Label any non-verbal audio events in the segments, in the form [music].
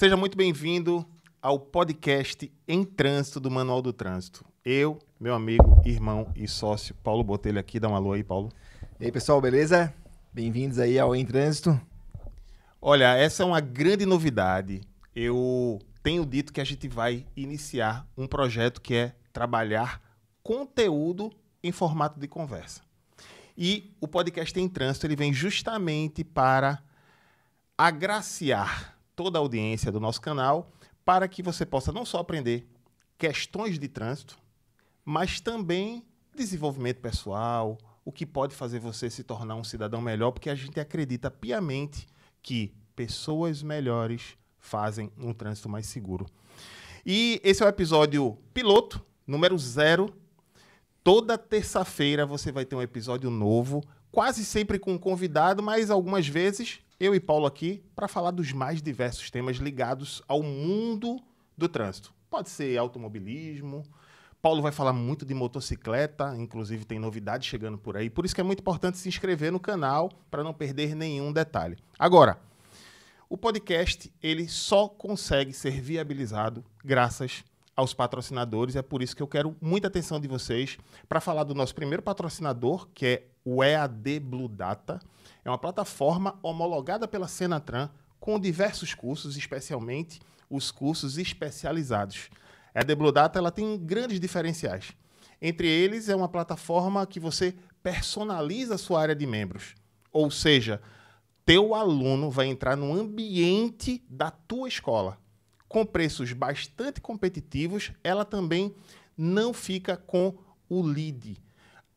Seja muito bem-vindo ao podcast Em Trânsito do Manual do Trânsito. Eu, meu amigo, irmão e sócio Paulo Botelho aqui. Dá um alô aí, Paulo. E aí, pessoal, beleza? Bem-vindos aí ao Em Trânsito. Olha, essa é uma grande novidade. Eu tenho dito que a gente vai iniciar um projeto que é trabalhar conteúdo em formato de conversa. E o podcast Em Trânsito ele vem justamente para agraciar toda a audiência do nosso canal para que você possa não só aprender questões de trânsito, mas também desenvolvimento pessoal, o que pode fazer você se tornar um cidadão melhor, porque a gente acredita piamente que pessoas melhores fazem um trânsito mais seguro. E esse é o episódio piloto, número zero. Toda terça-feira você vai ter um episódio novo, quase sempre com um convidado, mas algumas vezes eu e Paulo aqui para falar dos mais diversos temas ligados ao mundo do trânsito. Pode ser automobilismo. Paulo vai falar muito de motocicleta, inclusive tem novidades chegando por aí. Por isso que é muito importante se inscrever no canal para não perder nenhum detalhe. Agora, o podcast ele só consegue ser viabilizado graças aos patrocinadores. É por isso que eu quero muita atenção de vocês para falar do nosso primeiro patrocinador, que é o EAD Blue Data é uma plataforma homologada pela Senatran com diversos cursos, especialmente os cursos especializados. A Deblodata ela tem grandes diferenciais. Entre eles é uma plataforma que você personaliza a sua área de membros. Ou seja, teu aluno vai entrar no ambiente da tua escola. Com preços bastante competitivos, ela também não fica com o lead,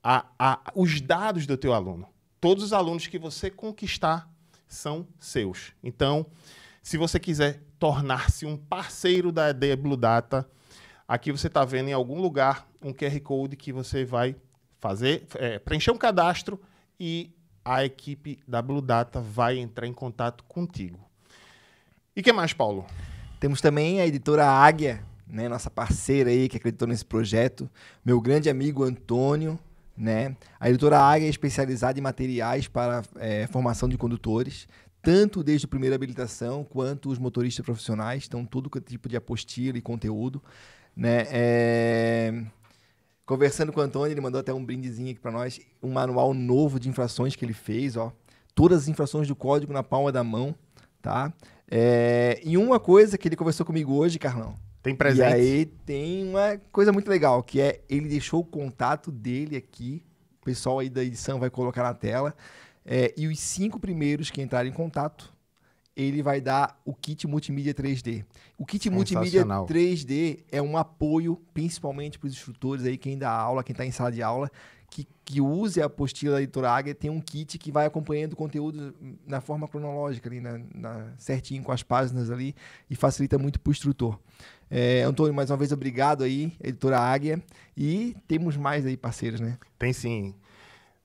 a, a, os dados do teu aluno todos os alunos que você conquistar são seus. Então, se você quiser tornar-se um parceiro da ED Blue Data, aqui você está vendo em algum lugar um QR Code que você vai fazer, é, preencher um cadastro e a equipe da Blue Data vai entrar em contato contigo. E que mais, Paulo? Temos também a editora Águia, né, nossa parceira aí que acreditou nesse projeto, meu grande amigo Antônio, né? A editora Águia é especializada em materiais para é, formação de condutores, tanto desde a primeira habilitação quanto os motoristas profissionais, então todo é tipo de apostila e conteúdo. Né? É... Conversando com o Antônio, ele mandou até um brindezinho aqui para nós, um manual novo de infrações que ele fez, ó. todas as infrações do código na palma da mão. tá? É... E uma coisa que ele conversou comigo hoje, Carlão, tem presente. E aí tem uma coisa muito legal, que é ele deixou o contato dele aqui. O pessoal aí da edição vai colocar na tela. É, e os cinco primeiros que entrarem em contato, ele vai dar o kit multimídia 3D. O kit multimídia 3D é um apoio, principalmente para os instrutores aí, quem dá aula, quem está em sala de aula, que, que use a apostila da editora Águia, tem um kit que vai acompanhando o conteúdo na forma cronológica, ali, na, né, na certinho com as páginas ali, e facilita muito para o instrutor. É, Antônio, mais uma vez, obrigado aí, editora Águia. E temos mais aí parceiros, né? Tem sim.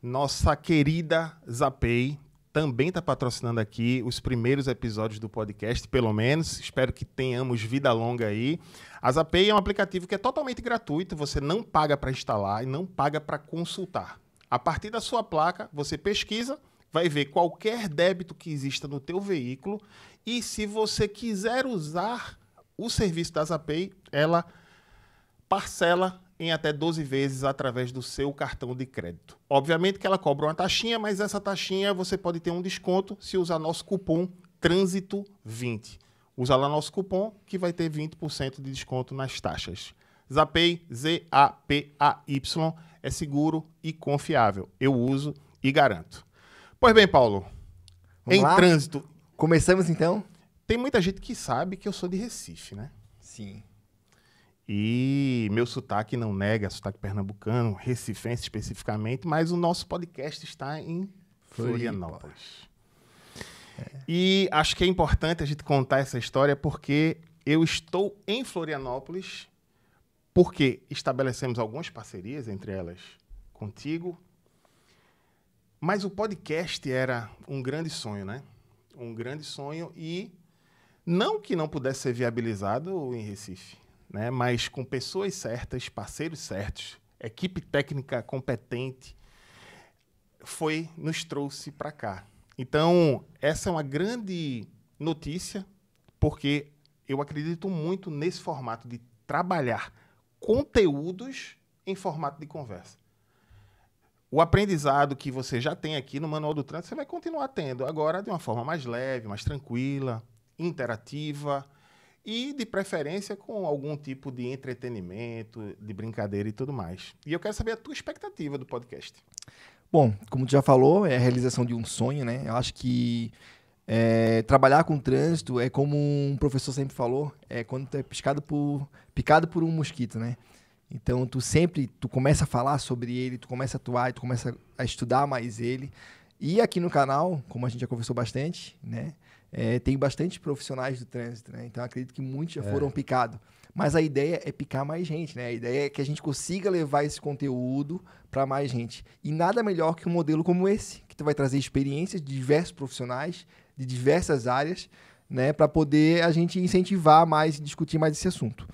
Nossa querida Zapei também está patrocinando aqui os primeiros episódios do podcast, pelo menos. Espero que tenhamos vida longa aí. A Zapay é um aplicativo que é totalmente gratuito, você não paga para instalar e não paga para consultar. A partir da sua placa, você pesquisa, vai ver qualquer débito que exista no teu veículo e se você quiser usar o serviço da Zapay, ela parcela em até 12 vezes através do seu cartão de crédito. Obviamente que ela cobra uma taxinha, mas essa taxinha você pode ter um desconto se usar nosso cupom Trânsito 20. Usa lá nosso cupom que vai ter 20% de desconto nas taxas. Zapay, Z-A-P-A-Y, é seguro e confiável. Eu uso e garanto. Pois bem, Paulo, Vamos em lá? trânsito. Começamos então? Tem muita gente que sabe que eu sou de Recife, né? Sim. E meu sotaque não nega, sotaque pernambucano, recifense especificamente, mas o nosso podcast está em Florianópolis. É. E acho que é importante a gente contar essa história porque eu estou em Florianópolis porque estabelecemos algumas parcerias, entre elas contigo. Mas o podcast era um grande sonho, né? Um grande sonho e não que não pudesse ser viabilizado em Recife, né? mas com pessoas certas, parceiros certos, equipe técnica competente, foi nos trouxe para cá. Então, essa é uma grande notícia, porque eu acredito muito nesse formato de trabalhar conteúdos em formato de conversa. O aprendizado que você já tem aqui no Manual do Trânsito, você vai continuar tendo, agora de uma forma mais leve, mais tranquila, interativa e, de preferência, com algum tipo de entretenimento, de brincadeira e tudo mais. E eu quero saber a tua expectativa do podcast. Bom, como tu já falou, é a realização de um sonho, né? Eu acho que é, trabalhar com trânsito é como um professor sempre falou, é quando tu é piscado por, picado por um mosquito, né? Então tu sempre, tu começa a falar sobre ele, tu começa a atuar, tu começa a estudar mais ele. E aqui no canal, como a gente já conversou bastante, né? é, tem bastante profissionais do trânsito, né? Então acredito que muitos já é. foram picados. Mas a ideia é picar mais gente, né? A ideia é que a gente consiga levar esse conteúdo para mais gente. E nada melhor que um modelo como esse, que tu vai trazer experiências de diversos profissionais, de diversas áreas, né? Para poder a gente incentivar mais e discutir mais esse assunto.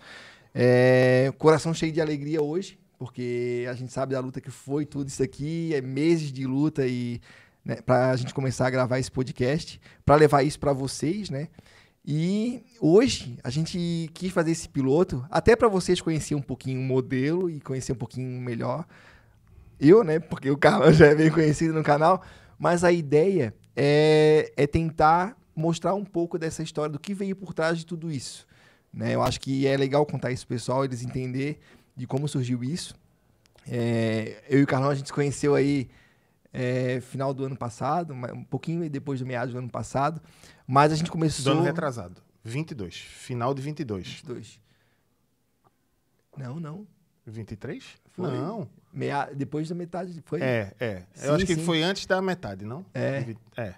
É, coração cheio de alegria hoje, porque a gente sabe da luta que foi tudo isso aqui, é meses de luta e né, para a gente começar a gravar esse podcast, para levar isso para vocês, né? E hoje a gente quis fazer esse piloto até para vocês conhecerem um pouquinho o modelo e conhecer um pouquinho melhor eu, né? Porque o Carlão já é bem conhecido no canal, mas a ideia é, é tentar mostrar um pouco dessa história do que veio por trás de tudo isso, né? Eu acho que é legal contar isso pro pessoal, eles entender de como surgiu isso. É, eu e o Carlão a gente se conheceu aí é, final do ano passado, um pouquinho depois do meados do ano passado, mas a gente começou... Do ano retrasado, 22, final de 22. 22. Não, não. 23? Foi. Não. Meia... Depois da metade, foi? É, é. Sim, Eu acho sim. que foi antes da metade, não? É. É.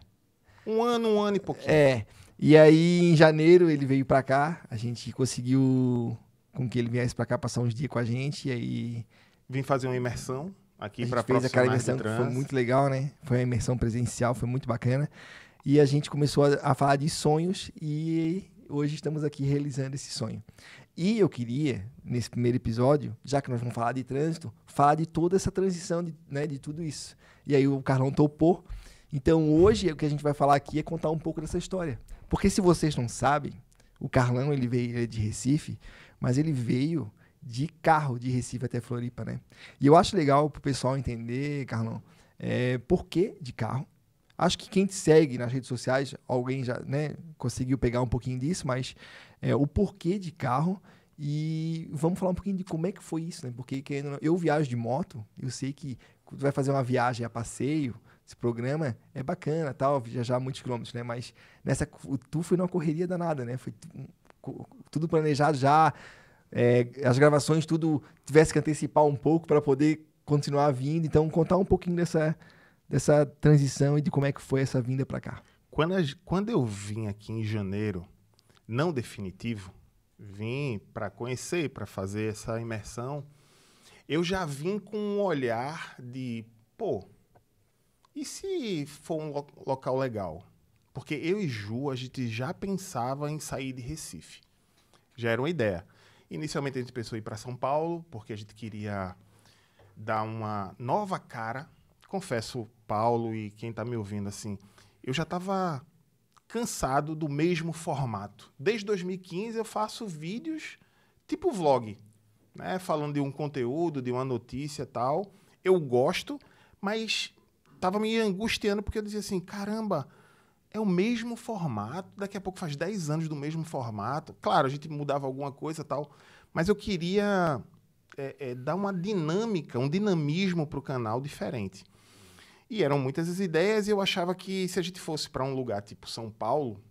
Um ano, um ano e pouquinho. É. E aí, em janeiro, ele veio para cá. A gente conseguiu com que ele viesse para cá passar uns dias com a gente. E aí. Vim fazer uma imersão aqui para fez aquela imersão que foi muito legal, né? Foi uma imersão presencial, foi muito bacana. E a gente começou a, a falar de sonhos e hoje estamos aqui realizando esse sonho. E eu queria, nesse primeiro episódio, já que nós vamos falar de trânsito, falar de toda essa transição, de, né, de tudo isso. E aí o Carlão topou. Então hoje o que a gente vai falar aqui é contar um pouco dessa história. Porque se vocês não sabem, o Carlão ele veio ele é de Recife, mas ele veio de carro de Recife até Floripa, né? E eu acho legal pro pessoal entender, Carlão, é, por que de carro. Acho que quem te segue nas redes sociais, alguém já né, conseguiu pegar um pouquinho disso, mas é, o porquê de carro. E vamos falar um pouquinho de como é que foi isso, né? Porque querendo, eu viajo de moto, eu sei que quando vai fazer uma viagem a passeio, esse programa é bacana, tal, viajar muitos quilômetros, né? Mas nessa, tu foi numa correria danada, né? Foi tudo planejado já, é, as gravações tudo tivesse que antecipar um pouco para poder continuar vindo. Então, contar um pouquinho dessa, dessa transição e de como é que foi essa vinda para cá. Quando, a, quando eu vim aqui em janeiro, não definitivo, vim para conhecer, para fazer essa imersão, eu já vim com um olhar de, pô, e se for um lo local legal? Porque eu e Ju, a gente já pensava em sair de Recife. Já era uma ideia. Inicialmente a gente pensou em ir para São Paulo, porque a gente queria dar uma nova cara. Confesso, Paulo e quem está me ouvindo, assim, eu já estava cansado do mesmo formato. Desde 2015 eu faço vídeos tipo vlog, né? Falando de um conteúdo, de uma notícia tal. Eu gosto, mas estava me angustiando porque eu dizia assim, caramba, é o mesmo formato, daqui a pouco faz 10 anos do mesmo formato. Claro, a gente mudava alguma coisa tal, mas eu queria é, é, dar uma dinâmica, um dinamismo para o canal diferente. E eram muitas as ideias, e eu achava que se a gente fosse para um lugar tipo São Paulo,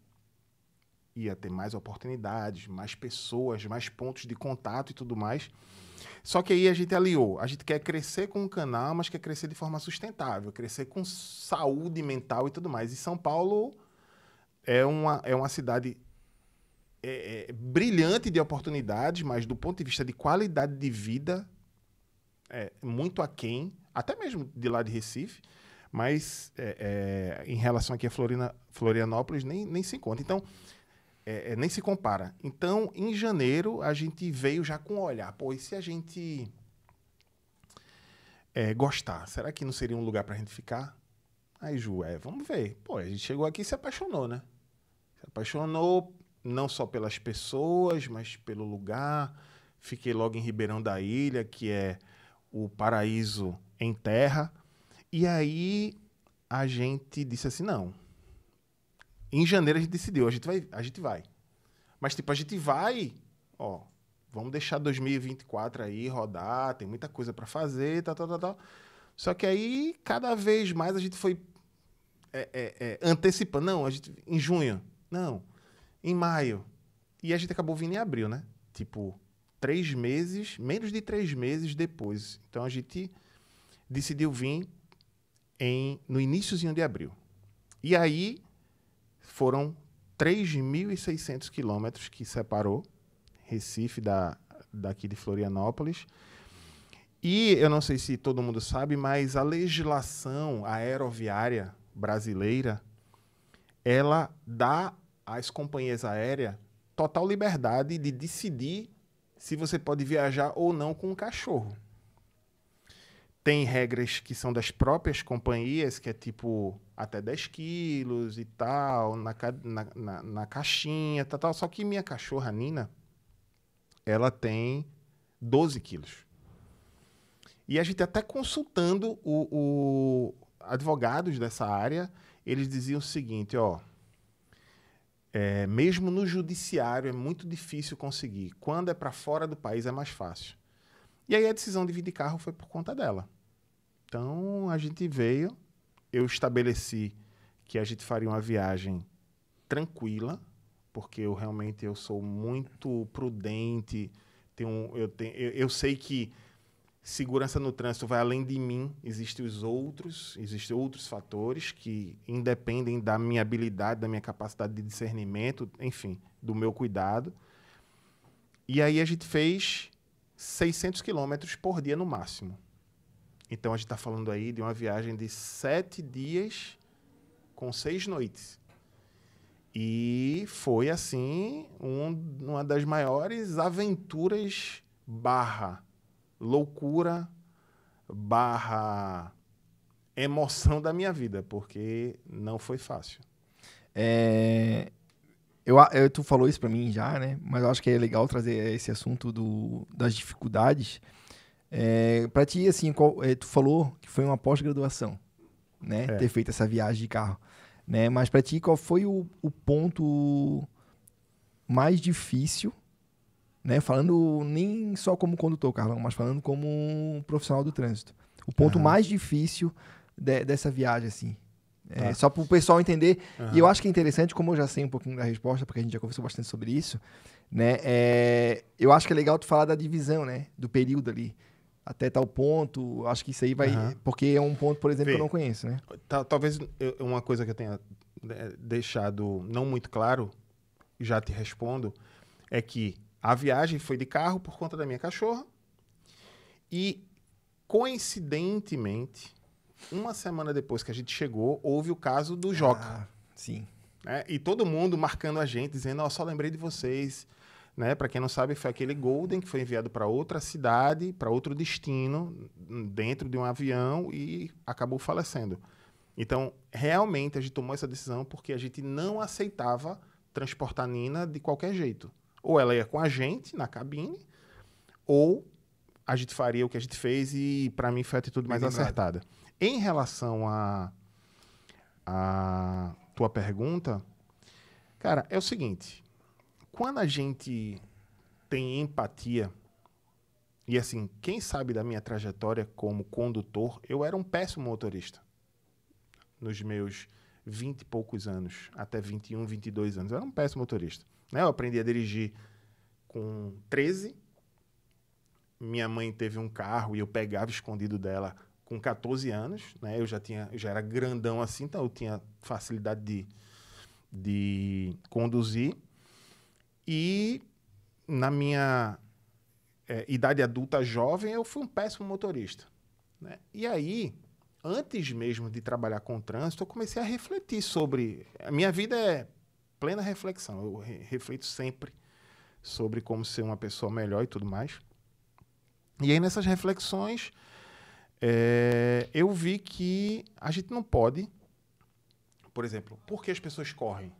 ia ter mais oportunidades, mais pessoas, mais pontos de contato e tudo mais. Só que aí a gente aliou. A gente quer crescer com o canal, mas quer crescer de forma sustentável, crescer com saúde mental e tudo mais. E São Paulo é uma, é uma cidade é, é, brilhante de oportunidades, mas do ponto de vista de qualidade de vida, é muito aquém, até mesmo de lá de Recife. Mas é, é em relação aqui a Florina, Florianópolis, nem, nem se encontra. Então, é, é, nem se compara. Então, em janeiro, a gente veio já com olhar, pô, e se a gente é, gostar, será que não seria um lugar para a gente ficar? Aí, Ju, é, vamos ver. Pô, a gente chegou aqui e se apaixonou, né? Se apaixonou não só pelas pessoas, mas pelo lugar. Fiquei logo em Ribeirão da Ilha, que é o paraíso em terra. E aí a gente disse assim: não, em janeiro a gente decidiu, a gente vai. A gente vai. Mas, tipo, a gente vai, ó, vamos deixar 2024 aí rodar, tem muita coisa para fazer, tal, tal, tal, tal. Só que aí, cada vez mais, a gente foi é, é, é, antecipando. Não, a gente, em junho. Não, em maio. E a gente acabou vindo em abril, né? Tipo, três meses, menos de três meses depois. Então, a gente decidiu vir em, no iníciozinho de abril. E aí, foram 3.600 quilômetros que separou Recife da, daqui de Florianópolis. E eu não sei se todo mundo sabe, mas a legislação aeroviária brasileira, ela dá às companhias aéreas total liberdade de decidir se você pode viajar ou não com um cachorro. Tem regras que são das próprias companhias, que é tipo até 10 quilos e tal, na, na, na, na caixinha, tal, tal. Só que minha cachorra, Nina, ela tem 12 quilos. E a gente até consultando o, o advogados dessa área, eles diziam o seguinte, ó, é, mesmo no judiciário é muito difícil conseguir. Quando é para fora do país é mais fácil. E aí a decisão de vir de carro foi por conta dela. Então a gente veio, eu estabeleci que a gente faria uma viagem tranquila, porque eu realmente eu sou muito prudente, tenho, eu, tenho, eu, eu sei que segurança no trânsito vai além de mim, existem os outros, existem outros fatores que independem da minha habilidade, da minha capacidade de discernimento, enfim, do meu cuidado. E aí a gente fez 600 quilômetros por dia no máximo. Então a gente está falando aí de uma viagem de sete dias com seis noites. E foi assim um, uma das maiores aventuras barra loucura barra emoção da minha vida, porque não foi fácil. É, eu, eu, tu falou isso para mim já, né? Mas eu acho que é legal trazer esse assunto do, das dificuldades. É, para ti, assim, qual, é, tu falou que foi uma pós-graduação, né? É. Ter feito essa viagem de carro, né? Mas para ti, qual foi o, o, ponto mais difícil, né? Falando nem só como condutor, Carlão, mas falando como um profissional do trânsito. O ponto uhum. mais difícil de, dessa viagem, assim. É, tá. Só para o pessoal entender. Uhum. E eu acho que é interessante, como eu já sei um pouquinho da resposta, porque a gente já conversou bastante sobre isso, né? É, eu acho que é legal tu falar da divisão, né? Do período ali até tal ponto, acho que isso aí vai. Uhum. Porque é um ponto, por exemplo, Vê, que eu não conheço, né? talvez uma coisa que eu tenha né, deixado não muito claro, já te respondo, é que a viagem foi de carro por conta da minha cachorra e, coincidentemente, uma semana depois que a gente chegou, houve o caso do Joca. Ah, sim. Né? E todo mundo marcando a gente, dizendo: Ó, oh, só lembrei de vocês né? Para quem não sabe, foi aquele Golden que foi enviado para outra cidade, para outro destino, dentro de um avião e acabou falecendo. Então, realmente a gente tomou essa decisão porque a gente não aceitava transportar Nina de qualquer jeito. Ou ela ia com a gente na cabine, ou a gente faria o que a gente fez e para mim foi a atitude mais acertada. Em relação a, a tua pergunta, cara, é o seguinte, quando a gente tem empatia, e assim, quem sabe da minha trajetória como condutor, eu era um péssimo motorista. Nos meus vinte e poucos anos, até 21, 22 anos, eu era um péssimo motorista. Né? Eu aprendi a dirigir com 13. Minha mãe teve um carro e eu pegava escondido dela com 14 anos, né? Eu já tinha, já era grandão assim, então eu tinha facilidade de, de conduzir. E na minha é, idade adulta jovem, eu fui um péssimo motorista. Né? E aí, antes mesmo de trabalhar com trânsito, eu comecei a refletir sobre. A minha vida é plena reflexão, eu re reflito sempre sobre como ser uma pessoa melhor e tudo mais. E aí, nessas reflexões, é, eu vi que a gente não pode, por exemplo, por que as pessoas correm?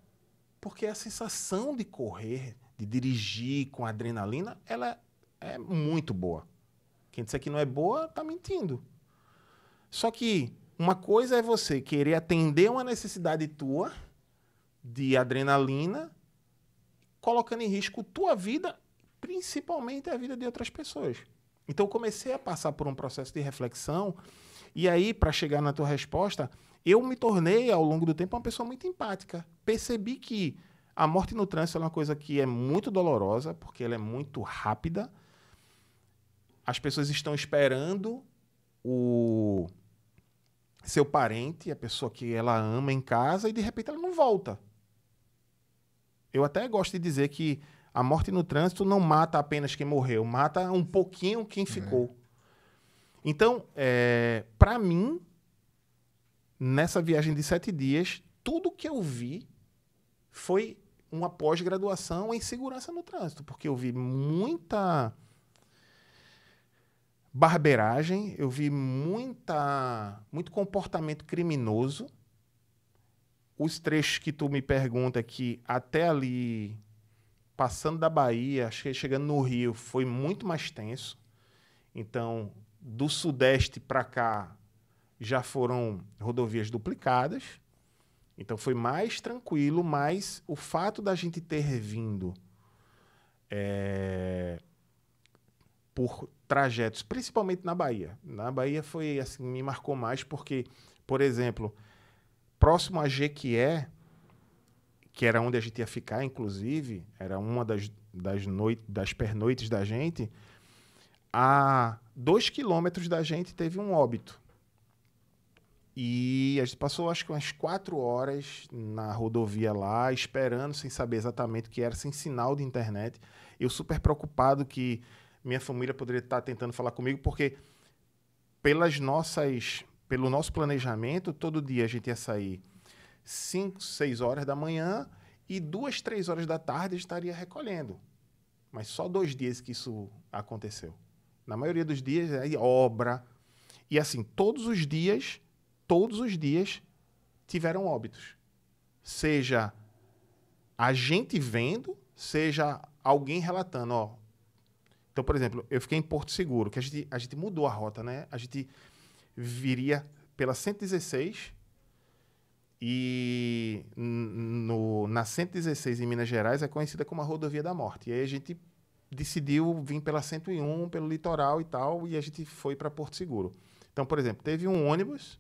Porque a sensação de correr, de dirigir com adrenalina, ela é muito boa. Quem disser que não é boa, está mentindo. Só que uma coisa é você querer atender uma necessidade tua de adrenalina, colocando em risco tua vida, principalmente a vida de outras pessoas. Então eu comecei a passar por um processo de reflexão e aí para chegar na tua resposta, eu me tornei, ao longo do tempo, uma pessoa muito empática. Percebi que a morte no trânsito é uma coisa que é muito dolorosa, porque ela é muito rápida. As pessoas estão esperando o seu parente, a pessoa que ela ama em casa, e de repente ela não volta. Eu até gosto de dizer que a morte no trânsito não mata apenas quem morreu, mata um pouquinho quem é. ficou. É. Então, é, eh, para mim, nessa viagem de sete dias, tudo que eu vi foi uma pós-graduação em segurança no trânsito, porque eu vi muita barbeiragem, eu vi muita, muito comportamento criminoso. Os trechos que tu me pergunta que até ali, passando da Bahia, chegando no Rio, foi muito mais tenso. Então, do Sudeste para cá, já foram rodovias duplicadas, então foi mais tranquilo, mas o fato da gente ter vindo é, por trajetos, principalmente na Bahia. Na Bahia foi assim, me marcou mais porque, por exemplo, próximo a Jequié, que era onde a gente ia ficar, inclusive, era uma das, das, noite, das pernoites da gente, a dois quilômetros da gente teve um óbito e a gente passou acho que umas quatro horas na rodovia lá, esperando, sem saber exatamente o que era, sem sinal de internet. Eu super preocupado que minha família poderia estar tentando falar comigo, porque pelas nossas, pelo nosso planejamento, todo dia a gente ia sair 5, 6 horas da manhã e duas, três horas da tarde estaria recolhendo. Mas só dois dias que isso aconteceu. Na maioria dos dias, aí é obra. E assim, todos os dias todos os dias tiveram óbitos. Seja a gente vendo, seja alguém relatando, ó. Então, por exemplo, eu fiquei em Porto Seguro, que a gente, a gente mudou a rota, né? A gente viria pela 116 e no, na 116 em Minas Gerais é conhecida como a rodovia da morte. E aí a gente decidiu vir pela 101, pelo litoral e tal, e a gente foi para Porto Seguro. Então, por exemplo, teve um ônibus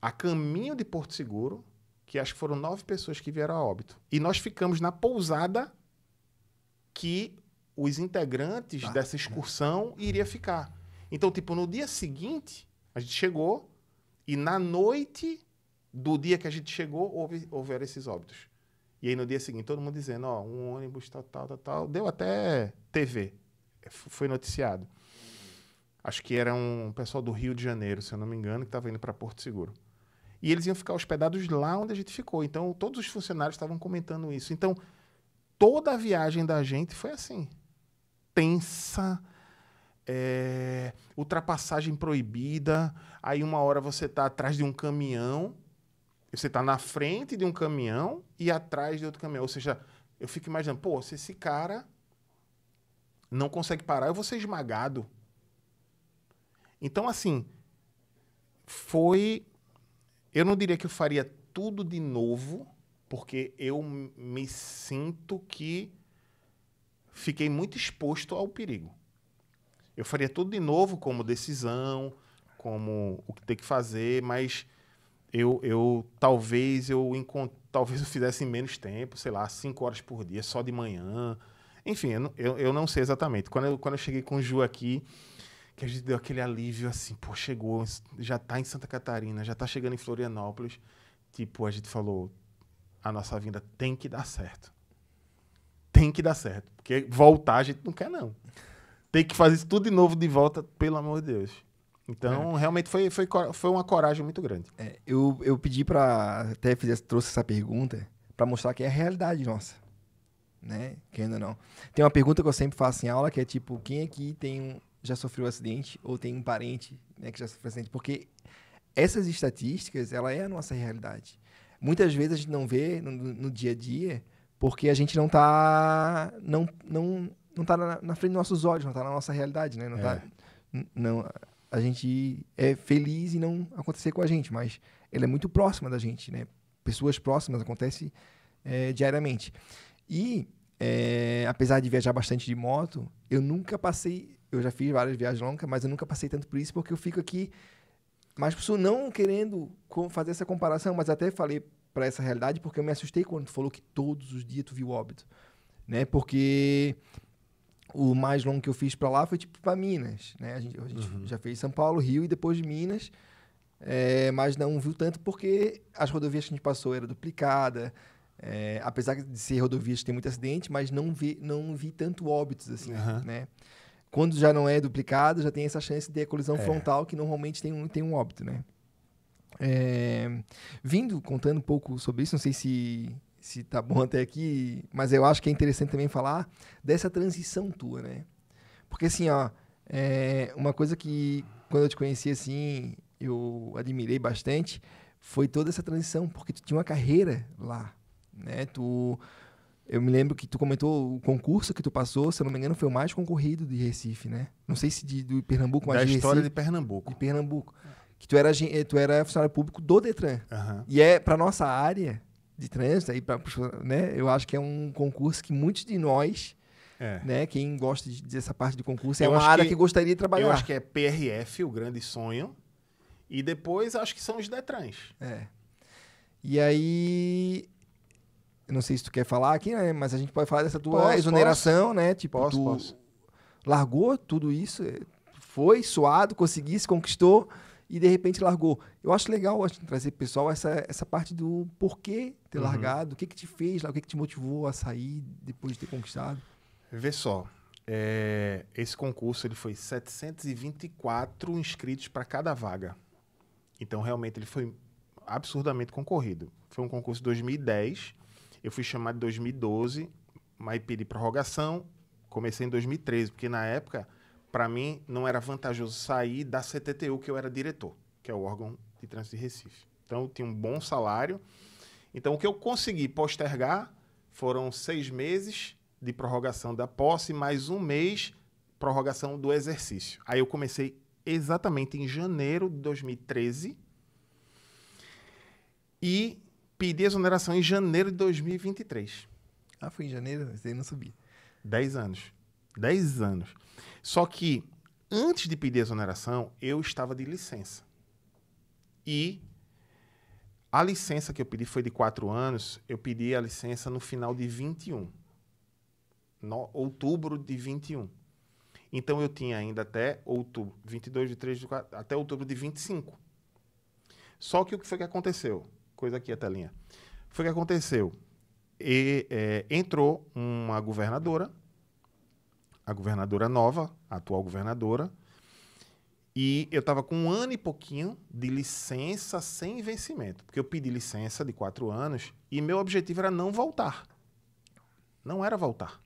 a caminho de Porto Seguro, que acho que foram nove pessoas que vieram a óbito. E nós ficamos na pousada que os integrantes tá. dessa excursão iria ficar. Então, tipo, no dia seguinte, a gente chegou e na noite do dia que a gente chegou, houve, houveram esses óbitos. E aí no dia seguinte, todo mundo dizendo, ó, um ônibus tal, tal, tal, tal. Deu até TV. É, foi noticiado. Acho que era um pessoal do Rio de Janeiro, se eu não me engano, que estava indo para Porto Seguro e eles iam ficar hospedados lá onde a gente ficou. Então, todos os funcionários estavam comentando isso. Então, toda a viagem da gente foi assim. Tensa, é, ultrapassagem proibida. Aí, uma hora você está atrás de um caminhão, você está na frente de um caminhão e atrás de outro caminhão. Ou seja, eu fico imaginando, pô, se esse cara não consegue parar, eu vou ser esmagado. Então, assim, foi eu não diria que eu faria tudo de novo, porque eu me sinto que fiquei muito exposto ao perigo. Eu faria tudo de novo, como decisão, como o que tem que fazer, mas eu, eu talvez eu talvez eu fizesse em menos tempo, sei lá, cinco horas por dia, só de manhã. Enfim, eu, eu, eu não sei exatamente. Quando eu, quando eu cheguei com o Ju aqui, que a gente deu aquele alívio assim, pô, chegou, já tá em Santa Catarina, já tá chegando em Florianópolis. Tipo, a gente falou, a nossa vinda tem que dar certo. Tem que dar certo, porque voltar a gente não quer não. Tem que fazer isso tudo de novo de volta, pelo amor de Deus. Então, é. realmente foi, foi, foi uma coragem muito grande. É, eu, eu pedi para até fizesse, trouxe essa pergunta para mostrar que é a realidade nossa né? que ainda não. Tem uma pergunta que eu sempre faço em aula que é tipo, quem aqui tem já sofreu um acidente ou tem um parente né, que já sofreu um acidente, porque essas estatísticas, ela é a nossa realidade. Muitas vezes a gente não vê no, no dia a dia porque a gente não está não, não, não tá na, na, frente dos nossos olhos, não está na nossa realidade, né? Não tá, é. Tá, não, a gente é feliz e não acontecer com a gente, mas ela é muito próxima da gente, né? Pessoas próximas acontece é, diariamente. E é, apesar de viajar bastante de moto, eu nunca passei eu já fiz várias viagens longas, mas eu nunca passei tanto por isso porque eu fico aqui. mais pro pessoal, não querendo fazer essa comparação, mas até falei para essa realidade porque eu me assustei quando tu falou que todos os dias tu viu óbito, né? Porque o mais longo que eu fiz para lá foi tipo para Minas, né? A gente, a gente uhum. já fez São Paulo, Rio e depois Minas, é, mas não viu tanto porque as rodovias que a gente passou era duplicada. É, apesar de ser rodovias que tem muito acidente, mas não vi, não vi tanto óbitos assim, uhum. né? Quando já não é duplicado, já tem essa chance de ter a colisão é. frontal, que normalmente tem um, tem um óbito, né? É, vindo contando um pouco sobre isso, não sei se se tá bom até aqui, mas eu acho que é interessante também falar dessa transição tua, né? Porque assim, ó, é uma coisa que quando eu te conheci assim, eu admirei bastante, foi toda essa transição, porque tu tinha uma carreira lá, né? Tu eu me lembro que tu comentou o concurso que tu passou, se eu não me engano, foi o mais concorrido de Recife, né? Não sei se de, do Pernambuco, mas da de história Recife, de Pernambuco. De Pernambuco. Que tu era, tu era funcionário público do Detran. Uhum. E é para nossa área de trânsito, aí pra, né? Eu acho que é um concurso que muitos de nós, é. né? Quem gosta de, dessa parte de concurso, é eu é uma área que, que gostaria de trabalhar. Eu acho que é PRF, o grande sonho. E depois acho que são os Detrans. É. E aí eu não sei se tu quer falar aqui, né? Mas a gente pode falar dessa tua posso, exoneração, posso. né? Tipo, posso, tu posso. largou tudo isso, eh, foi suado, conseguiu, se conquistou e de repente largou. Eu acho legal acho, trazer pessoal essa, essa parte do porquê ter uhum. largado, o que que te fez, o que que te motivou a sair depois de ter conquistado. Vê só, é, esse concurso ele foi 724 inscritos para cada vaga. Então realmente ele foi absurdamente concorrido. Foi um concurso de 2010 eu fui chamado em 2012, mas pedi prorrogação. Comecei em 2013, porque na época, para mim, não era vantajoso sair da CTTU, que eu era diretor, que é o órgão de trânsito de Recife. Então, eu tinha um bom salário. Então, o que eu consegui postergar foram seis meses de prorrogação da posse, mais um mês prorrogação do exercício. Aí eu comecei exatamente em janeiro de 2013. E pedi exoneração em janeiro de 2023. Ah, foi em janeiro? você não subi. 10 anos. dez anos. Só que, antes de pedir exoneração, eu estava de licença. E a licença que eu pedi foi de 4 anos. Eu pedi a licença no final de 21. No, outubro de 21. Então, eu tinha ainda até outubro, 22, 23, 24, até outubro de 25. Só que o que foi que aconteceu? coisa aqui a telinha. Foi o que aconteceu. E, é, entrou uma governadora, a governadora nova, a atual governadora, e eu estava com um ano e pouquinho de licença sem vencimento, porque eu pedi licença de quatro anos e meu objetivo era não voltar. Não era voltar.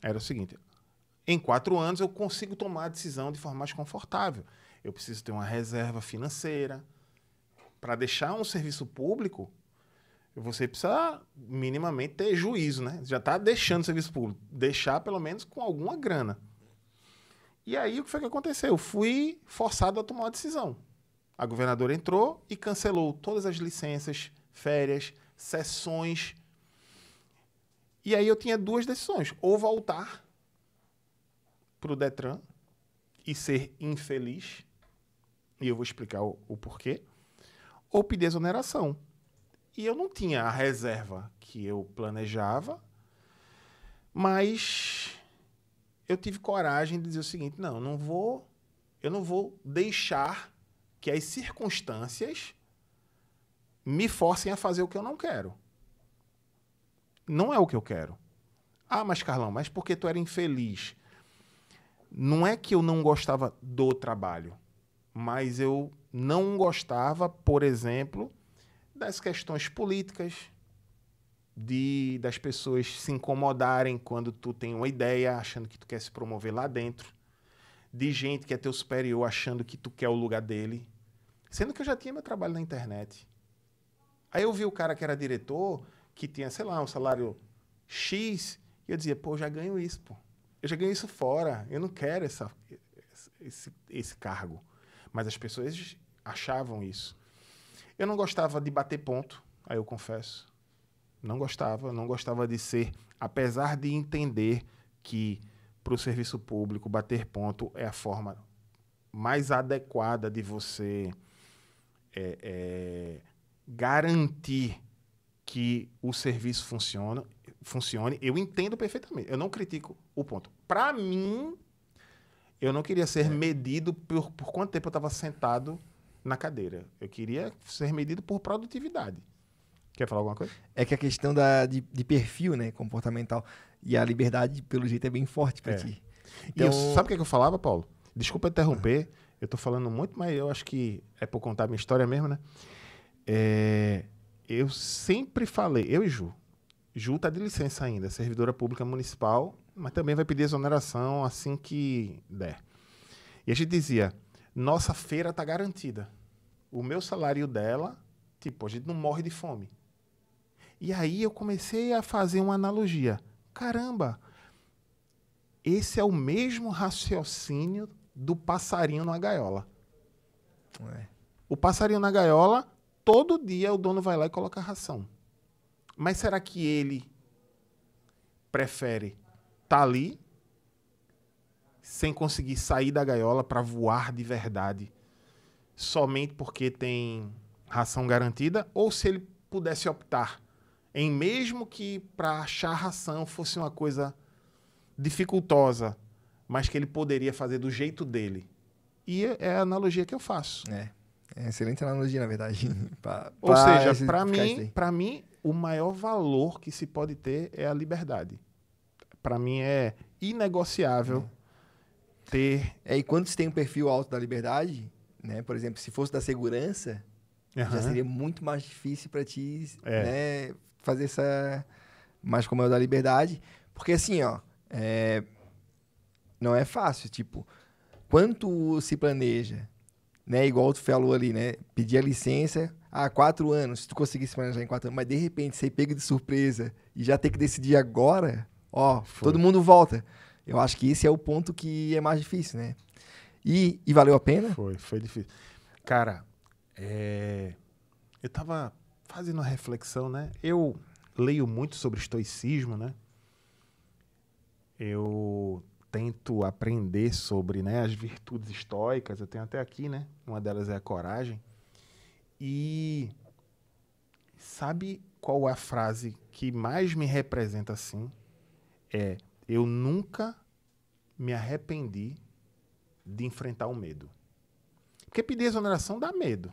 Era o seguinte: em quatro anos eu consigo tomar a decisão de forma mais confortável. Eu preciso ter uma reserva financeira, para deixar um serviço público, você precisa minimamente ter juízo, né? Já está deixando o serviço público, deixar pelo menos com alguma grana. E aí o que foi que aconteceu? Eu fui forçado a tomar uma decisão. A governadora entrou e cancelou todas as licenças, férias, sessões. E aí eu tinha duas decisões: ou voltar para o Detran e ser infeliz, e eu vou explicar o, o porquê, ou pedir exoneração. E eu não tinha a reserva que eu planejava, mas eu tive coragem de dizer o seguinte: não, não vou, eu não vou deixar que as circunstâncias me forcem a fazer o que eu não quero. Não é o que eu quero. Ah, mas Carlão, mas porque tu era infeliz? Não é que eu não gostava do trabalho, mas eu não gostava, por exemplo, das questões políticas, de das pessoas se incomodarem quando tu tem uma ideia, achando que tu quer se promover lá dentro, de gente que é teu superior achando que tu quer o lugar dele, sendo que eu já tinha meu trabalho na internet. Aí eu vi o cara que era diretor, que tinha, sei lá, um salário X, e eu dizia, pô, eu já ganho isso, pô. Eu já ganho isso fora, eu não quero essa, esse, esse cargo. Mas as pessoas achavam isso. Eu não gostava de bater ponto, aí eu confesso. Não gostava, não gostava de ser, apesar de entender que para o serviço público bater ponto é a forma mais adequada de você é, é, garantir que o serviço funciona, funcione. Eu entendo perfeitamente. Eu não critico o ponto. Para mim, eu não queria ser é. medido por, por quanto tempo eu estava sentado na cadeira. Eu queria ser medido por produtividade. Quer falar alguma coisa? É que a questão da, de, de perfil, né, comportamental, e a liberdade, pelo jeito, é bem forte para é. ti. Então... Eu, sabe o que, é que eu falava, Paulo? Desculpa interromper, ah. eu tô falando muito, mas eu acho que é por contar minha história mesmo, né? É, eu sempre falei, eu e Ju, Ju tá de licença ainda, servidora pública municipal, mas também vai pedir exoneração assim que der. E a gente dizia, nossa feira está garantida. O meu salário dela, tipo, a gente não morre de fome. E aí eu comecei a fazer uma analogia. Caramba, esse é o mesmo raciocínio do passarinho na gaiola. É. O passarinho na gaiola, todo dia o dono vai lá e coloca ração. Mas será que ele prefere estar tá ali sem conseguir sair da gaiola para voar de verdade, somente porque tem ração garantida, ou se ele pudesse optar em mesmo que para achar ração fosse uma coisa dificultosa, mas que ele poderia fazer do jeito dele. E é, é a analogia que eu faço. É. É excelente analogia, na verdade. [laughs] pra, Ou pra seja, para mim, para mim, o maior valor que se pode ter é a liberdade. Para mim é inegociável. É ter. É, e quando você tem um perfil alto da liberdade, né? Por exemplo, se fosse da segurança, uhum. já seria muito mais difícil para ti, é. né? Fazer essa mais como é o da liberdade, porque assim, ó, é... não é fácil, tipo, quanto se planeja, né? Igual tu falou ali, né? Pedir a licença há ah, quatro anos, se tu conseguisse planejar em quatro anos, mas de repente ser pego de surpresa e já ter que decidir agora, ó, Foi. todo mundo volta. Eu acho que esse é o ponto que é mais difícil, né? E, e valeu a pena? Foi, foi difícil. Cara, é... eu tava fazendo uma reflexão, né? Eu leio muito sobre estoicismo, né? Eu tento aprender sobre né, as virtudes estoicas, eu tenho até aqui, né? Uma delas é a coragem. E sabe qual é a frase que mais me representa assim? É eu nunca me arrependi de enfrentar o medo. Porque pedir exoneração dá medo.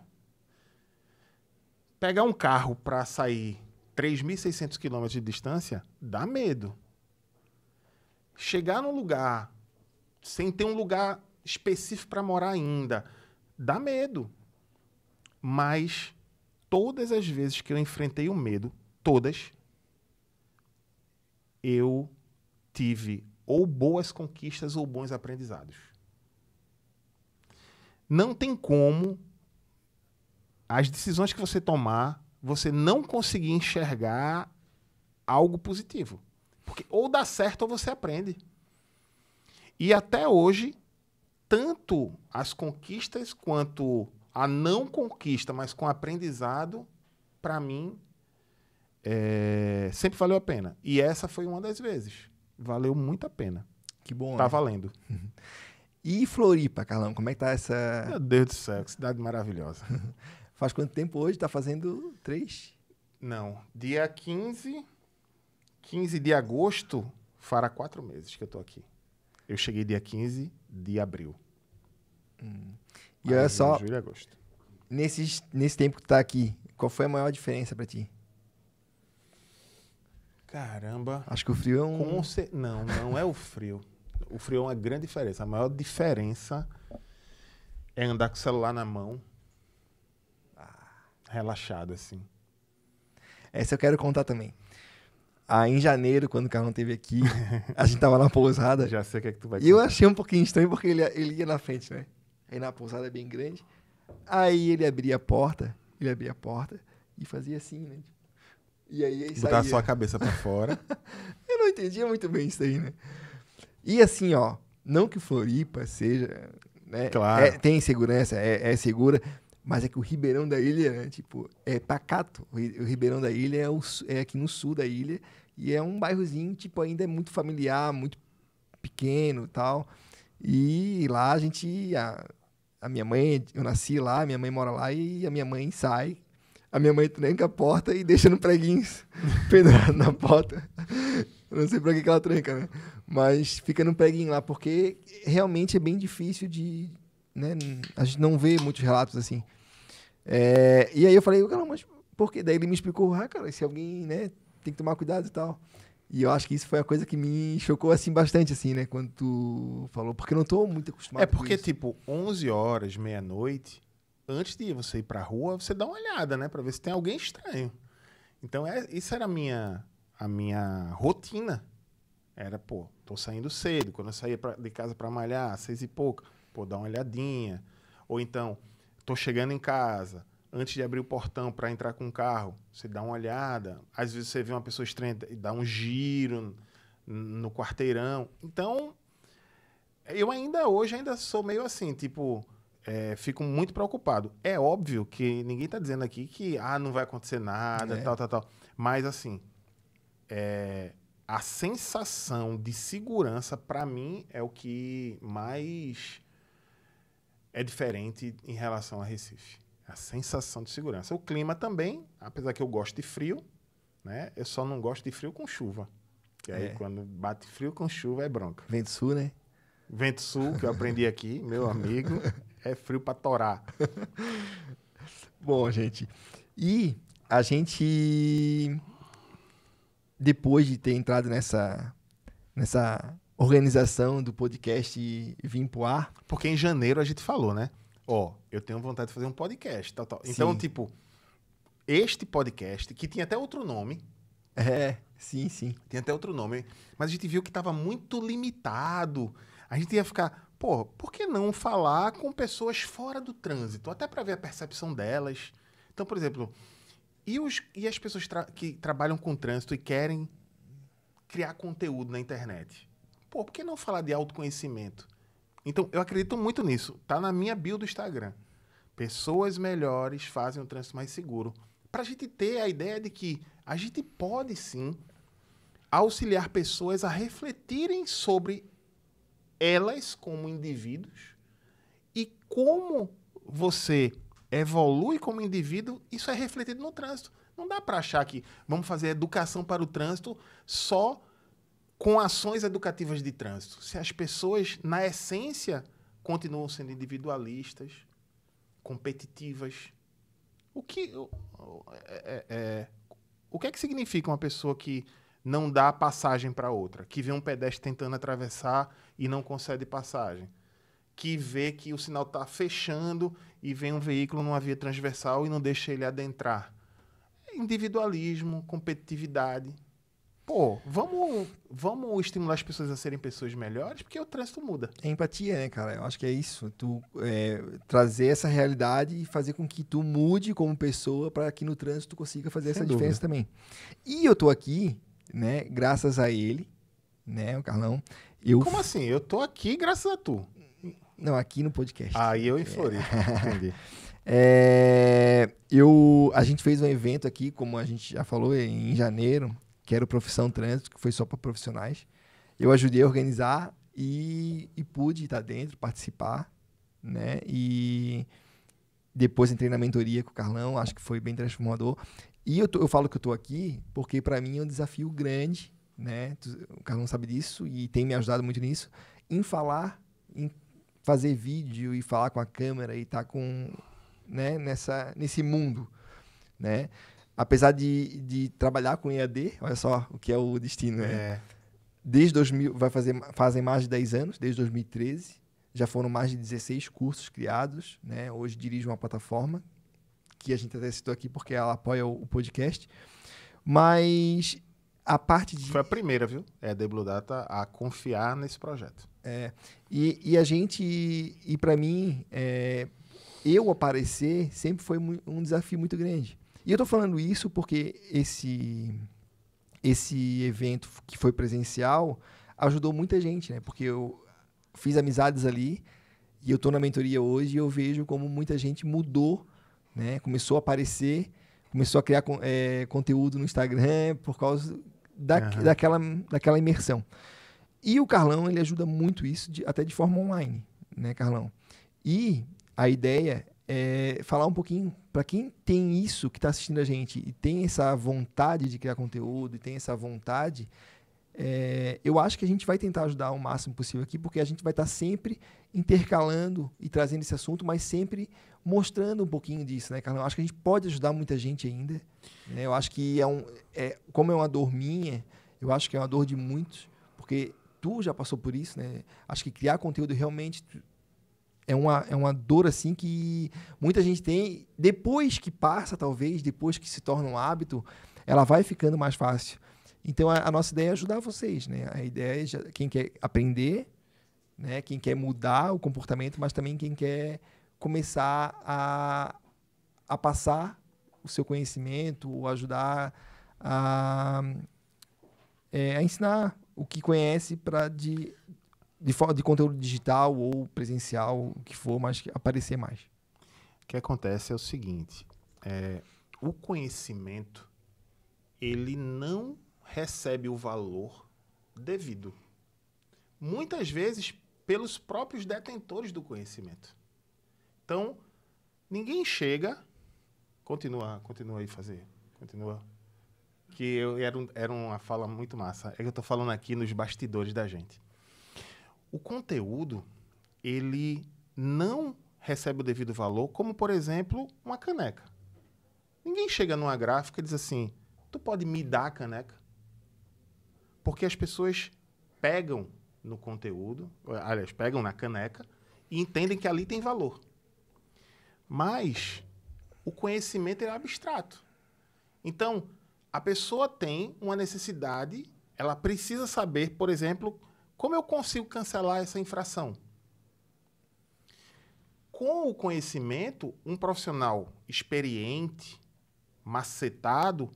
Pegar um carro para sair 3.600 quilômetros de distância dá medo. Chegar num lugar sem ter um lugar específico para morar ainda dá medo. Mas todas as vezes que eu enfrentei o medo, todas, eu tive ou boas conquistas ou bons aprendizados. Não tem como as decisões que você tomar você não conseguir enxergar algo positivo. Porque ou dá certo ou você aprende. E até hoje, tanto as conquistas quanto a não conquista, mas com aprendizado, para mim, é, sempre valeu a pena. E essa foi uma das vezes valeu muito a pena. Que bom. Tá né? valendo. [laughs] E Floripa, Carlão, como é que tá essa. Meu Deus do céu, que cidade maravilhosa. [laughs] Faz quanto tempo hoje? Tá fazendo três? Não. Dia 15. 15 de agosto fará quatro meses que eu tô aqui. Eu cheguei dia 15 de abril. Hum. E olha só. Julho, agosto. Nesses, nesse tempo que tu tá aqui, qual foi a maior diferença para ti? Caramba. Acho que o frio é um. Não, não é o frio. O frio é uma grande diferença. A maior diferença é andar com o celular na mão, ah, relaxado assim. Essa eu quero contar também. Aí ah, em janeiro, quando o Carlão teve aqui, a gente tava na pousada. [laughs] Já sei o que é que tu vai E eu achei um pouquinho estranho porque ele, ele ia na frente, né? Aí na pousada é bem grande. Aí ele abria a porta, ele abria a porta e fazia assim, né? Tipo, e aí, é aí Botar saía. só a cabeça para fora. [laughs] eu não entendia muito bem isso aí, né? E assim, ó, não que Floripa seja. Né, claro. É, tem segurança, é, é, segura, mas é que o Ribeirão da Ilha, né, tipo, é pacato. O Ribeirão da Ilha é, o, é aqui no sul da ilha e é um bairrozinho, tipo, ainda é muito familiar, muito pequeno tal. E lá a gente. A, a minha mãe, eu nasci lá, minha mãe mora lá e a minha mãe sai a minha mãe tranca a porta e deixa no preguinho [laughs] pendurado na porta. Eu não sei pra que, que ela tranca, né? Mas fica no preguinho lá, porque realmente é bem difícil de. Né? A gente não vê muitos relatos assim. É, e aí eu falei, cara, mas por quê? Daí ele me explicou, ah, cara, se alguém, né, tem que tomar cuidado e tal. E eu acho que isso foi a coisa que me chocou, assim, bastante, assim, né, quando tu falou, porque eu não tô muito acostumado É porque, tipo, 11 horas, meia-noite, antes de você ir para a rua, você dá uma olhada, né, para ver se tem alguém estranho. Então, é, isso era a minha, a minha rotina. Era, pô, tô saindo cedo, quando eu saía pra, de casa para malhar, seis e pouco, pô, dá uma olhadinha. Ou então, tô chegando em casa, antes de abrir o portão para entrar com o carro, você dá uma olhada. Às vezes você vê uma pessoa estranha e dá um giro no quarteirão. Então, eu ainda hoje ainda sou meio assim, tipo, é, fico muito preocupado. É óbvio que ninguém está dizendo aqui que ah, não vai acontecer nada, é. tal, tal, tal. Mas, assim, é, a sensação de segurança, para mim, é o que mais é diferente em relação a Recife. A sensação de segurança. O clima também, apesar que eu gosto de frio, né? Eu só não gosto de frio com chuva. Que aí, é. quando bate frio com chuva, é bronca. Vem do sul, né? Vento Sul, que eu aprendi aqui, meu amigo, [laughs] é frio para torar. Bom, gente, e a gente depois de ter entrado nessa nessa organização do podcast vim pro ar, porque em janeiro a gente falou, né? Ó, eu tenho vontade de fazer um podcast, tal, tal. Então, sim. tipo, este podcast que tinha até outro nome, é, sim, sim. Tem até outro nome. Mas a gente viu que estava muito limitado a gente ia ficar, pô, por que não falar com pessoas fora do trânsito? Até para ver a percepção delas. Então, por exemplo, e, os, e as pessoas tra que trabalham com trânsito e querem criar conteúdo na internet? Pô, por que não falar de autoconhecimento? Então, eu acredito muito nisso. Tá na minha bio do Instagram. Pessoas melhores fazem o trânsito mais seguro. Para a gente ter a ideia de que a gente pode sim auxiliar pessoas a refletirem sobre elas como indivíduos e como você evolui como indivíduo, isso é refletido no trânsito. Não dá para achar que vamos fazer educação para o trânsito só com ações educativas de trânsito. Se as pessoas, na essência, continuam sendo individualistas, competitivas, o que é, é, é, o que é que significa uma pessoa que não dá passagem para outra, que vê um pedestre tentando atravessar e não concede passagem. Que vê que o sinal está fechando e vem um veículo numa via transversal e não deixa ele adentrar. É individualismo, competitividade. Pô, vamos, vamos estimular as pessoas a serem pessoas melhores, porque o trânsito muda. É empatia, né, cara? Eu acho que é isso. Tu é, trazer essa realidade e fazer com que tu mude como pessoa para que no trânsito tu consiga fazer Sem essa dúvida. diferença também. E eu tô aqui, né, graças a ele, né, o Carlão, eu... Como assim? Eu tô aqui graças a tu. Não, aqui no podcast. Aí eu em é. Floripa, [laughs] entendi. É, eu, a gente fez um evento aqui, como a gente já falou, em janeiro, que era o Profissão Trânsito, que foi só para profissionais. Eu ajudei a organizar e, e pude estar dentro, participar, né? E depois entrei na mentoria com o Carlão, acho que foi bem transformador. E eu, tô, eu falo que eu tô aqui porque, para mim, é um desafio grande né? O Carlão sabe disso e tem me ajudado muito nisso, em falar, em fazer vídeo e falar com a câmera e estar tá com, né, nessa, nesse mundo, né? Apesar de, de trabalhar com EAD, olha só o que é o destino, né? é. Desde 2000, vai fazer, fazem mais de 10 anos, desde 2013, já foram mais de 16 cursos criados, né? Hoje dirijo uma plataforma que a gente até citou aqui porque ela apoia o, o podcast. Mas a parte de. Foi a primeira, viu? É a Deblu Data a confiar nesse projeto. É. E, e a gente, e, para mim, é, eu aparecer sempre foi um desafio muito grande. E eu estou falando isso porque esse, esse evento que foi presencial ajudou muita gente, né? Porque eu fiz amizades ali e eu estou na mentoria hoje e eu vejo como muita gente mudou, né? Começou a aparecer, começou a criar é, conteúdo no Instagram por causa da, uhum. daquela, daquela imersão. E o Carlão, ele ajuda muito isso, de, até de forma online, né, Carlão? E a ideia é falar um pouquinho para quem tem isso que está assistindo a gente e tem essa vontade de criar conteúdo e tem essa vontade, é, eu acho que a gente vai tentar ajudar o máximo possível aqui, porque a gente vai estar tá sempre intercalando e trazendo esse assunto, mas sempre mostrando um pouquinho disso, né, Carlão? Acho que a gente pode ajudar muita gente ainda. Né? Eu acho que é um, é, como é uma dor minha, eu acho que é uma dor de muitos, porque tu já passou por isso, né? Acho que criar conteúdo realmente é uma, é uma dor assim que muita gente tem. Depois que passa, talvez, depois que se torna um hábito, ela vai ficando mais fácil. Então a, a nossa ideia é ajudar vocês, né? A ideia é quem quer aprender né? Quem quer mudar o comportamento, mas também quem quer começar a, a passar o seu conhecimento, ou ajudar a, é, a ensinar o que conhece para de, de, de conteúdo digital ou presencial, o que for, mas aparecer mais. O que acontece é o seguinte, é, o conhecimento, ele não recebe o valor devido. Muitas vezes pelos próprios detentores do conhecimento. Então, ninguém chega. Continua, continua aí fazer. Continua. Que eu, era, um, era uma fala muito massa. É que eu estou falando aqui nos bastidores da gente. O conteúdo, ele não recebe o devido valor, como, por exemplo, uma caneca. Ninguém chega numa gráfica e diz assim: tu pode me dar a caneca? Porque as pessoas pegam no conteúdo, aliás, pegam na caneca e entendem que ali tem valor. Mas o conhecimento é abstrato. Então, a pessoa tem uma necessidade, ela precisa saber, por exemplo, como eu consigo cancelar essa infração. Com o conhecimento, um profissional experiente, macetado,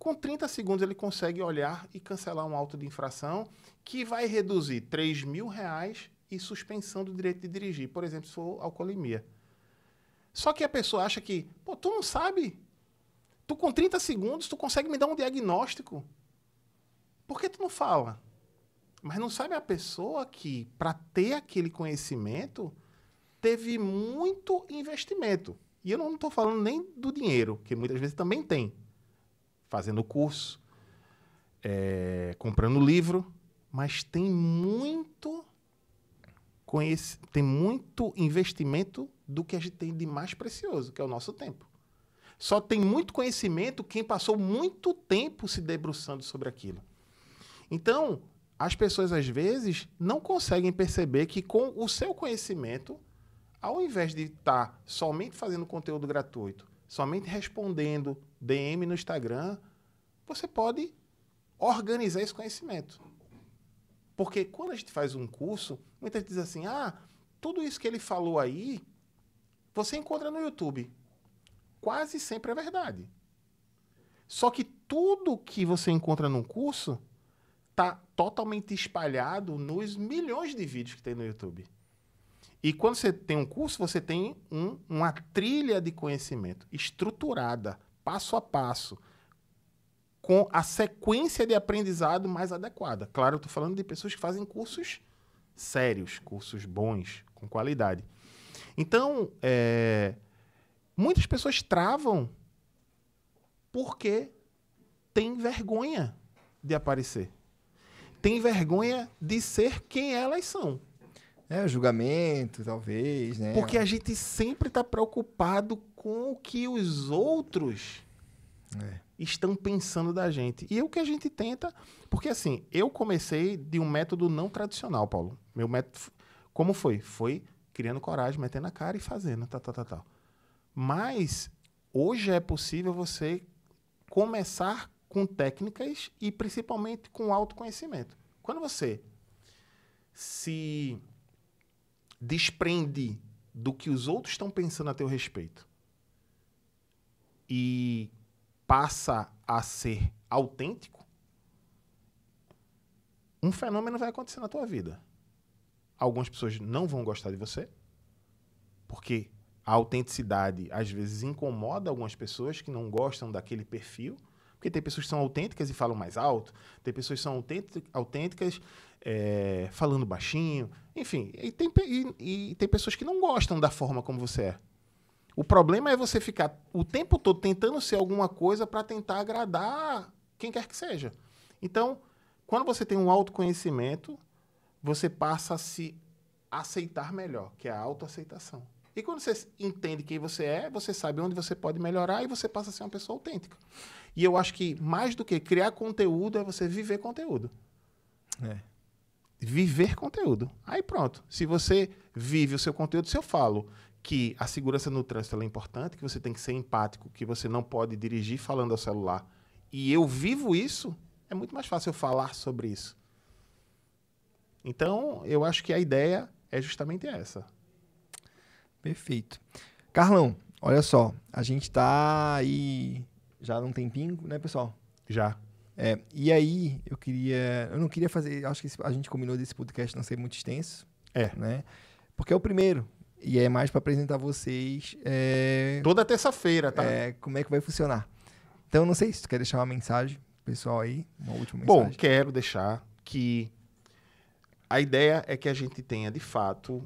com 30 segundos ele consegue olhar e cancelar um auto de infração que vai reduzir 3 mil reais e suspensão do direito de dirigir, por exemplo, se for alcoolemia. Só que a pessoa acha que, pô, tu não sabe. Tu com 30 segundos, tu consegue me dar um diagnóstico. Por que tu não fala? Mas não sabe a pessoa que, para ter aquele conhecimento, teve muito investimento. E eu não estou falando nem do dinheiro, que muitas vezes também tem fazendo curso, é, comprando livro, mas tem muito conhece, tem muito investimento do que a gente tem de mais precioso, que é o nosso tempo. Só tem muito conhecimento quem passou muito tempo se debruçando sobre aquilo. Então, as pessoas às vezes não conseguem perceber que com o seu conhecimento, ao invés de estar tá somente fazendo conteúdo gratuito somente respondendo DM no Instagram, você pode organizar esse conhecimento. Porque quando a gente faz um curso, muita gente diz assim: ah, tudo isso que ele falou aí, você encontra no YouTube. Quase sempre é verdade. Só que tudo que você encontra num curso está totalmente espalhado nos milhões de vídeos que tem no YouTube. E quando você tem um curso, você tem um, uma trilha de conhecimento estruturada, passo a passo, com a sequência de aprendizado mais adequada. Claro, eu estou falando de pessoas que fazem cursos sérios, cursos bons, com qualidade. Então, é, muitas pessoas travam porque tem vergonha de aparecer. Tem vergonha de ser quem elas são. É, julgamento, talvez, né? Porque a gente sempre está preocupado com o que os outros é. estão pensando da gente. E é o que a gente tenta. Porque assim, eu comecei de um método não tradicional, Paulo. Meu método. Como foi? Foi criando coragem, metendo a cara e fazendo, tal, tá, tal, tá, tal, tá, tal. Tá. Mas hoje é possível você começar com técnicas e principalmente com autoconhecimento. Quando você se desprende do que os outros estão pensando a teu respeito e passa a ser autêntico, um fenômeno vai acontecer na tua vida. Algumas pessoas não vão gostar de você, porque a autenticidade às vezes incomoda algumas pessoas que não gostam daquele perfil, porque tem pessoas que são autênticas e falam mais alto, tem pessoas que são autênticas é, falando baixinho. Enfim, e tem, e, e tem pessoas que não gostam da forma como você é. O problema é você ficar o tempo todo tentando ser alguma coisa para tentar agradar quem quer que seja. Então, quando você tem um autoconhecimento, você passa a se aceitar melhor, que é a autoaceitação. E quando você entende quem você é, você sabe onde você pode melhorar e você passa a ser uma pessoa autêntica. E eu acho que mais do que criar conteúdo é você viver conteúdo. É viver conteúdo. Aí pronto. Se você vive o seu conteúdo, se eu falo que a segurança no trânsito é importante, que você tem que ser empático, que você não pode dirigir falando ao celular, e eu vivo isso, é muito mais fácil eu falar sobre isso. Então, eu acho que a ideia é justamente essa. Perfeito. Carlão, olha só, a gente está aí já há um tempinho, né, pessoal? Já. É, e aí, eu queria. Eu não queria fazer. Acho que a gente combinou desse podcast não ser muito extenso. É. Né? Porque é o primeiro. E é mais para apresentar vocês. É, Toda terça-feira, tá? É, como é que vai funcionar. Então, não sei se tu quer deixar uma mensagem pessoal aí, uma última mensagem. Bom, quero deixar que a ideia é que a gente tenha, de fato,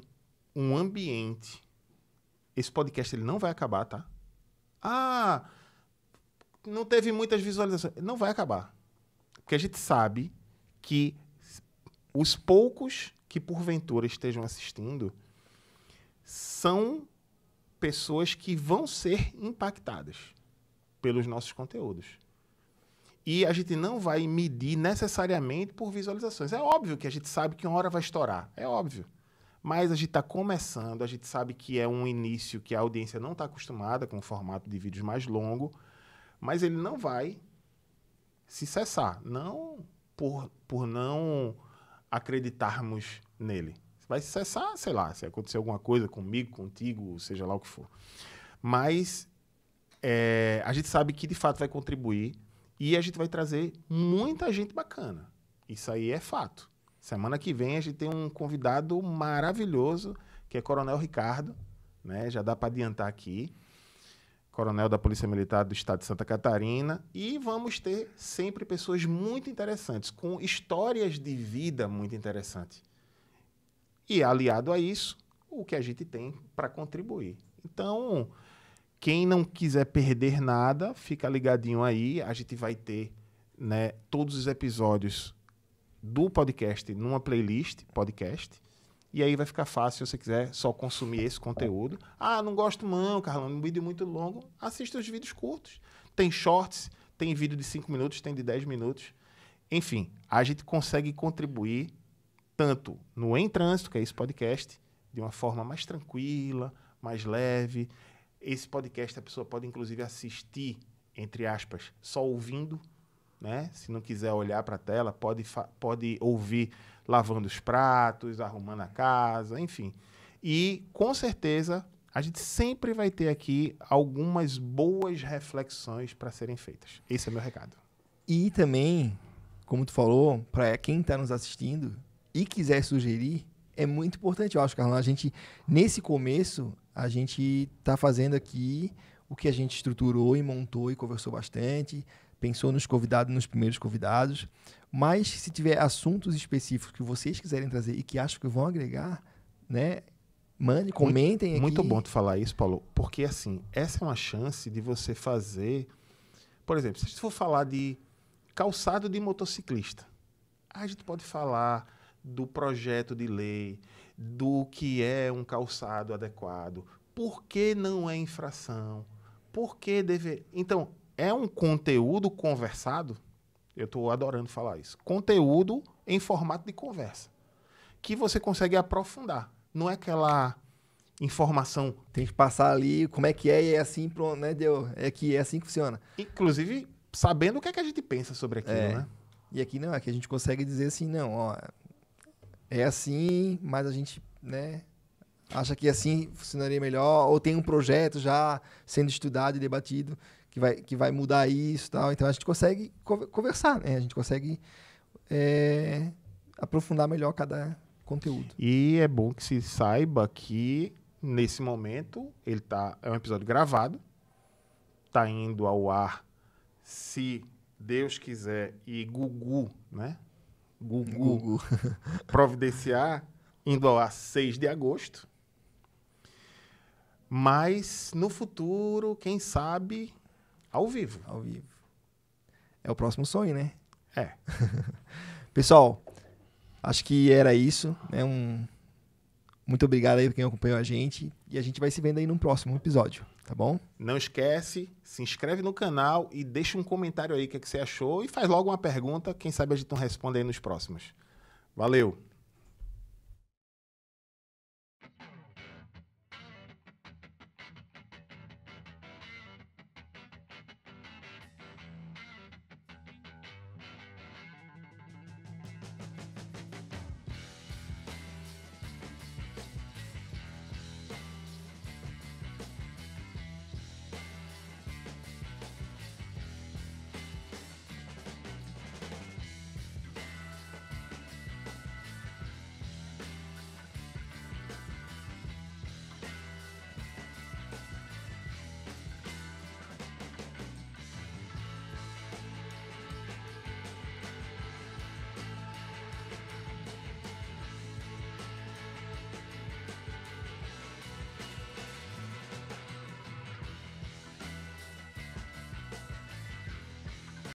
um ambiente. Esse podcast ele não vai acabar, tá? Ah, não teve muitas visualizações. Não vai acabar. Porque a gente sabe que os poucos que porventura estejam assistindo são pessoas que vão ser impactadas pelos nossos conteúdos. E a gente não vai medir necessariamente por visualizações. É óbvio que a gente sabe que uma hora vai estourar, é óbvio. Mas a gente está começando, a gente sabe que é um início que a audiência não está acostumada com o formato de vídeos mais longo, mas ele não vai se cessar, não por, por não acreditarmos nele. Vai se cessar, sei lá, se acontecer alguma coisa comigo, contigo, seja lá o que for. Mas é, a gente sabe que de fato vai contribuir e a gente vai trazer muita gente bacana. Isso aí é fato. Semana que vem a gente tem um convidado maravilhoso, que é Coronel Ricardo, né? Já dá para adiantar aqui coronel da Polícia Militar do Estado de Santa Catarina, e vamos ter sempre pessoas muito interessantes, com histórias de vida muito interessantes. E aliado a isso, o que a gente tem para contribuir. Então, quem não quiser perder nada, fica ligadinho aí, a gente vai ter né, todos os episódios do podcast numa playlist podcast e aí vai ficar fácil, se você quiser só consumir esse conteúdo. Ah, não gosto não, Carlão, um vídeo muito longo. Assista os vídeos curtos. Tem shorts, tem vídeo de 5 minutos, tem de 10 minutos. Enfim, a gente consegue contribuir tanto no Em Trânsito, que é esse podcast, de uma forma mais tranquila, mais leve. Esse podcast a pessoa pode, inclusive, assistir, entre aspas, só ouvindo. Né? Se não quiser olhar para a tela, pode, pode ouvir lavando os pratos, arrumando a casa, enfim. E com certeza a gente sempre vai ter aqui algumas boas reflexões para serem feitas. Esse é meu recado. E também, como tu falou, para quem está nos assistindo e quiser sugerir, é muito importante, eu acho, Carlão. A gente, nesse começo, a gente está fazendo aqui o que a gente estruturou e montou e conversou bastante pensou nos convidados, nos primeiros convidados. Mas se tiver assuntos específicos que vocês quiserem trazer e que acham que vão agregar, né? Mande, comentem muito, aqui. Muito bom tu falar isso, Paulo, porque assim, essa é uma chance de você fazer. Por exemplo, se a gente for falar de calçado de motociclista, a gente pode falar do projeto de lei, do que é um calçado adequado, por que não é infração, por que deve. Então, é um conteúdo conversado. Eu estou adorando falar isso. Conteúdo em formato de conversa. Que você consegue aprofundar. Não é aquela informação. Tem que passar ali como é que é e é assim, pronto, né, Deu? É que é assim que funciona. Inclusive, sabendo o que é que a gente pensa sobre aquilo, é. né? E aqui não, aqui a gente consegue dizer assim, não, ó, é assim, mas a gente, né, acha que assim funcionaria melhor, ou tem um projeto já sendo estudado e debatido que vai, que vai mudar isso tal. Então a gente consegue conversar, né? A gente consegue é, aprofundar melhor cada conteúdo. E é bom que se saiba que nesse momento ele tá. É um episódio gravado, tá indo ao ar, se Deus quiser, e Gugu, né? Gugu, Gugu. [laughs] providenciar, indo ao ar 6 de agosto. Mas no futuro, quem sabe, ao vivo. Ao vivo. É o próximo sonho, né? É. [laughs] Pessoal, acho que era isso. Né? Um... Muito obrigado aí pra quem acompanhou a gente. E a gente vai se vendo aí no próximo episódio, tá bom? Não esquece, se inscreve no canal e deixa um comentário aí o que, é que você achou. E faz logo uma pergunta. Quem sabe a gente não responde aí nos próximos. Valeu!